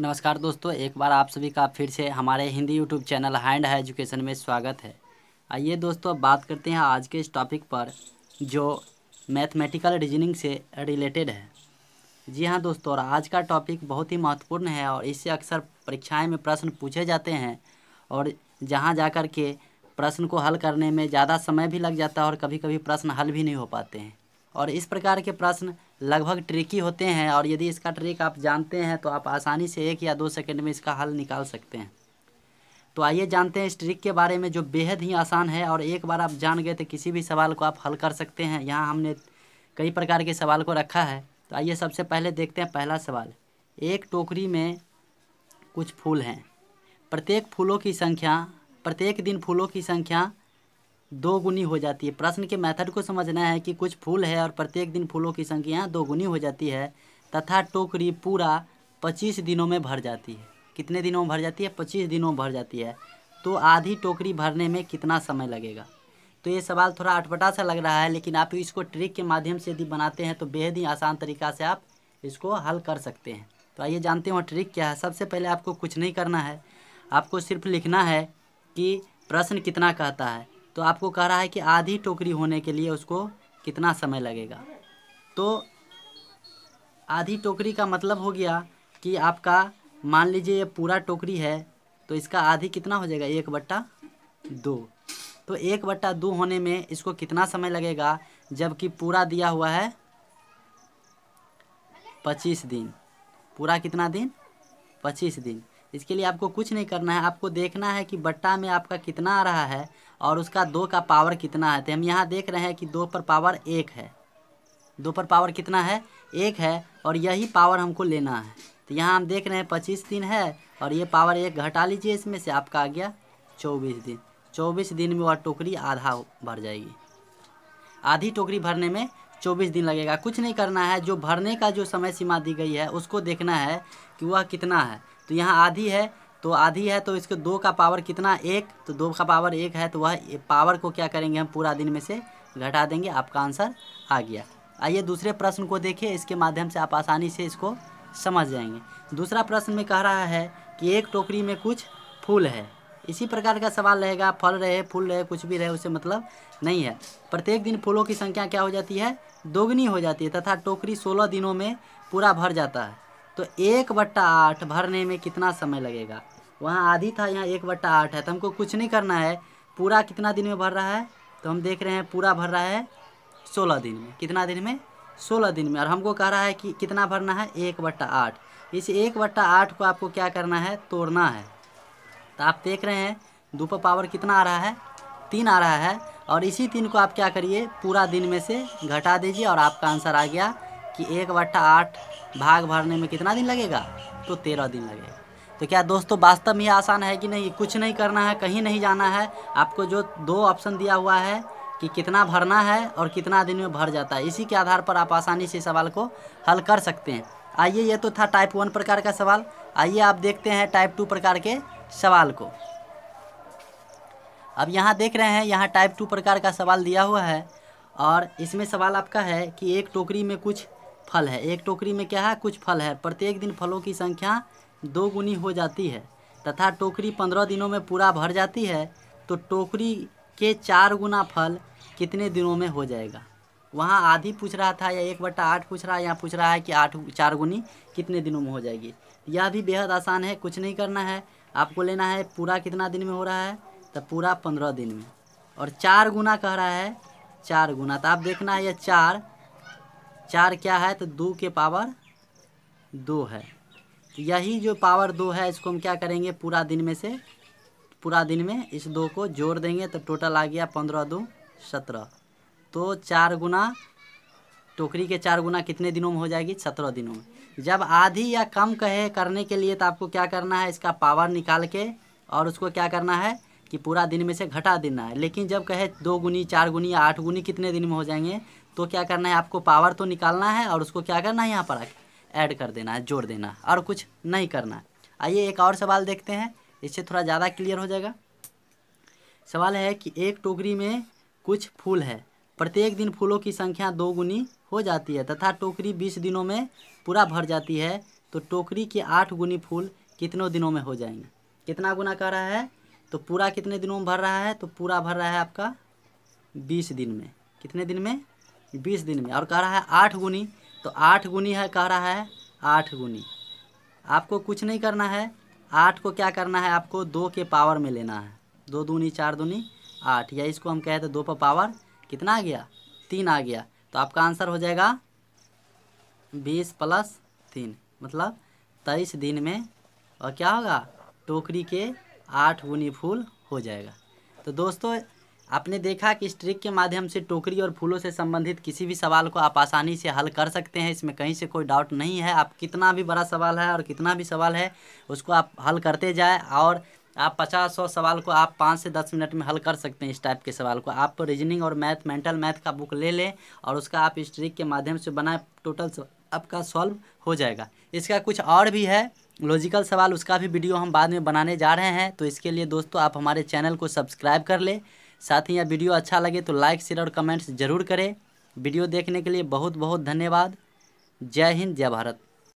नमस्कार दोस्तों एक बार आप सभी का फिर से हमारे हिंदी यूट्यूब चैनल हैंड है एजुकेशन में स्वागत है आइए दोस्तों बात करते हैं आज के इस टॉपिक पर जो मैथमेटिकल रीजनिंग से रिलेटेड है जी हाँ दोस्तों और आज का टॉपिक बहुत ही महत्वपूर्ण है और इससे अक्सर परीक्षाएँ में प्रश्न पूछे जाते हैं और जहाँ जा कर के प्रश्न को हल करने में ज़्यादा समय भी लग जाता है और कभी कभी प्रश्न हल भी नहीं हो पाते हैं और इस प्रकार के प्रश्न लगभग ट्रिकी होते हैं और यदि इसका ट्रिक आप जानते हैं तो आप आसानी से एक या दो सेकंड में इसका हल निकाल सकते हैं तो आइए जानते हैं इस ट्रिक के बारे में जो बेहद ही आसान है और एक बार आप जान गए तो किसी भी सवाल को आप हल कर सकते हैं यहाँ हमने कई प्रकार के सवाल को रखा है तो आइए सबसे पहले देखते हैं पहला सवाल एक टोकरी में कुछ फूल हैं प्रत्येक फूलों की संख्या प्रत्येक दिन फूलों की संख्या दो गुनी हो जाती है प्रश्न के मेथड को समझना है कि कुछ फूल है और प्रत्येक दिन फूलों की संख्या दोगुनी हो जाती है तथा टोकरी पूरा पच्चीस दिनों में भर जाती है कितने दिनों में भर जाती है पच्चीस दिनों में भर जाती है तो आधी टोकरी भरने में कितना समय लगेगा तो ये सवाल थोड़ा अटपटा सा लग रहा है लेकिन आप इसको ट्रिक के माध्यम से यदि बनाते हैं तो बेहद ही आसान तरीका से आप इसको हल कर सकते हैं तो आइए जानते हो ट्रिक क्या है सबसे पहले आपको कुछ नहीं करना है आपको सिर्फ लिखना है कि प्रश्न कितना कहता है तो आपको कह रहा है कि आधी टोकरी होने के लिए उसको कितना समय लगेगा तो आधी टोकरी का मतलब हो गया कि आपका मान लीजिए ये पूरा टोकरी है तो इसका आधी कितना हो जाएगा एक बट्टा दो तो एक बट्टा दो होने में इसको कितना समय लगेगा जबकि पूरा दिया हुआ है पच्चीस दिन पूरा कितना दिन पच्चीस दिन इसके लिए आपको कुछ नहीं करना है आपको देखना है कि बट्टा में आपका कितना आ रहा है और उसका दो का पावर कितना है तो हम यहाँ देख रहे हैं कि दो पर पावर एक है दो पर पावर कितना है एक है और यही पावर हमको लेना है तो यहाँ हम देख रहे हैं पच्चीस दिन है और ये पावर एक घटा लीजिए इसमें से आपका आ गया चौबीस दिन चौबीस दिन में वह टोकरी आधा भर जाएगी आधी टोकरी भरने में चौबीस दिन लगेगा कुछ नहीं करना है जो भरने का जो समय सीमा दी गई है उसको देखना है कि वह कितना है तो यहाँ आधी है तो आधी है तो इसके दो का पावर कितना एक तो दो का पावर एक है तो वह पावर को क्या करेंगे हम पूरा दिन में से घटा देंगे आपका आंसर आ गया आइए दूसरे प्रश्न को देखिए इसके माध्यम से आप आसानी से इसको समझ जाएंगे दूसरा प्रश्न में कह रहा है कि एक टोकरी में कुछ फूल है इसी प्रकार का सवाल रहेगा फल रहे फूल रहे कुछ भी रहे उससे मतलब नहीं है प्रत्येक दिन फूलों की संख्या क्या हो जाती है दोगुनी हो जाती है तथा टोकरी सोलह दिनों में पूरा भर जाता है तो एक बट्टा आठ भरने में कितना समय लगेगा वहाँ आधी था यहाँ एक बट्टा आठ है तो हमको कुछ नहीं करना है पूरा कितना दिन में भर रहा है तो हम देख रहे हैं पूरा भर रहा है सोलह दिन में कितना दिन में सोलह दिन में और हमको कह रहा है कि कितना भरना है एक बट्टा आठ इस एक बट्टा आठ को आपको क्या करना है तोड़ना है तो आप देख रहे हैं धूप पावर कितना आ रहा है तीन आ रहा है और इसी तीन को आप क्या करिए पूरा दिन में से घटा दीजिए और आपका आंसर आ गया कि एक बट्टा आठ भाग भरने में कितना दिन लगेगा तो तेरह दिन लगेगा तो क्या दोस्तों वास्तव में आसान है कि नहीं कुछ नहीं करना है कहीं नहीं जाना है आपको जो दो ऑप्शन दिया हुआ है कि कितना भरना है और कितना दिन में भर जाता है इसी के आधार पर आप आसानी से सवाल को हल कर सकते हैं आइए ये तो था टाइप वन प्रकार का सवाल आइए आप देखते हैं टाइप टू प्रकार के सवाल को अब यहाँ देख रहे हैं यहाँ टाइप टू प्रकार का सवाल दिया हुआ है और इसमें सवाल आपका है कि एक टोकरी में कुछ फल है एक टोकरी में क्या है कुछ फल है प्रत्येक दिन फलों की संख्या दो गुनी हो जाती है तथा टोकरी पंद्रह दिनों में पूरा भर जाती है तो टोकरी के चार गुना फल कितने दिनों में हो जाएगा वहाँ आधी पूछ रहा था या एक बट्टा आठ पूछ रहा है या पूछ रहा है कि आठ चार गुनी कितने दिनों में हो जाएगी यह भी बेहद आसान है कुछ नहीं करना है आपको लेना है पूरा कितना दिन में हो रहा है तो पूरा पंद्रह दिन में और चार गुना कह रहा है चार गुना तो आप देखना है यह चार चार क्या है तो दो के पावर दो है तो यही जो पावर दो है इसको हम क्या करेंगे पूरा दिन में से पूरा दिन में इस दो को जोड़ देंगे तो टोटल आ गया पंद्रह दो सत्रह तो चार गुना टोकरी के चार गुना कितने दिनों में हो जाएगी सत्रह दिनों में जब आधी या कम कहे करने के लिए तो आपको क्या करना है इसका पावर निकाल के और उसको क्या करना है कि पूरा दिन में से घटा देना है लेकिन जब कहे दो गुनी चार गुनी या आठ गुनी कितने दिन में हो जाएंगे तो क्या करना है आपको पावर तो निकालना है और उसको क्या करना है यहाँ पर ऐड कर देना है जोड़ देना और कुछ नहीं करना है आइए एक और सवाल देखते हैं इससे थोड़ा ज़्यादा क्लियर हो जाएगा सवाल है कि एक टोकरी में कुछ फूल है प्रत्येक दिन फूलों की संख्या दो गुनी हो जाती है तथा टोकरी बीस दिनों में पूरा भर जाती है तो टोकरी के आठ गुनी फूल कितनों दिनों में हो जाएंगे कितना गुना कह रहा है तो पूरा कितने दिनों में भर रहा है तो पूरा भर रहा है आपका बीस दिन में कितने दिन में बीस दिन में और कह रहा है आठ गुनी तो आठ गुनी है कह रहा है आठ गुनी आपको कुछ नहीं करना है आठ को क्या करना है आपको दो के पावर में लेना है दो दूनी चार दूनी आठ या इसको हम कहें तो दो पर पावर कितना आ गया तीन आ गया तो आपका आंसर हो जाएगा बीस प्लस तीन मतलब तेईस दिन में और क्या होगा टोकरी के आठ गुनी फूल हो जाएगा तो दोस्तों आपने देखा कि स्ट्रिक के माध्यम से टोकरी और फूलों से संबंधित किसी भी सवाल को आप आसानी से हल कर सकते हैं इसमें कहीं से कोई डाउट नहीं है आप कितना भी बड़ा सवाल है और कितना भी सवाल है उसको आप हल करते जाए और आप पचास सौ सवाल को आप पाँच से दस मिनट में हल कर सकते हैं इस टाइप के सवाल को आप रीजनिंग और मैथ मेंटल मैथ का बुक ले लें और उसका आप स्ट्रिक के माध्यम से बनाए टोटल आपका सॉल्व हो जाएगा इसका कुछ और भी है लॉजिकल सवाल उसका भी वीडियो हम बाद में बनाने जा रहे हैं तो इसके लिए दोस्तों आप हमारे चैनल को सब्सक्राइब कर लें साथ ही यह वीडियो अच्छा लगे तो लाइक शेयर और कमेंट्स जरूर करें वीडियो देखने के लिए बहुत बहुत धन्यवाद जय हिंद जय भारत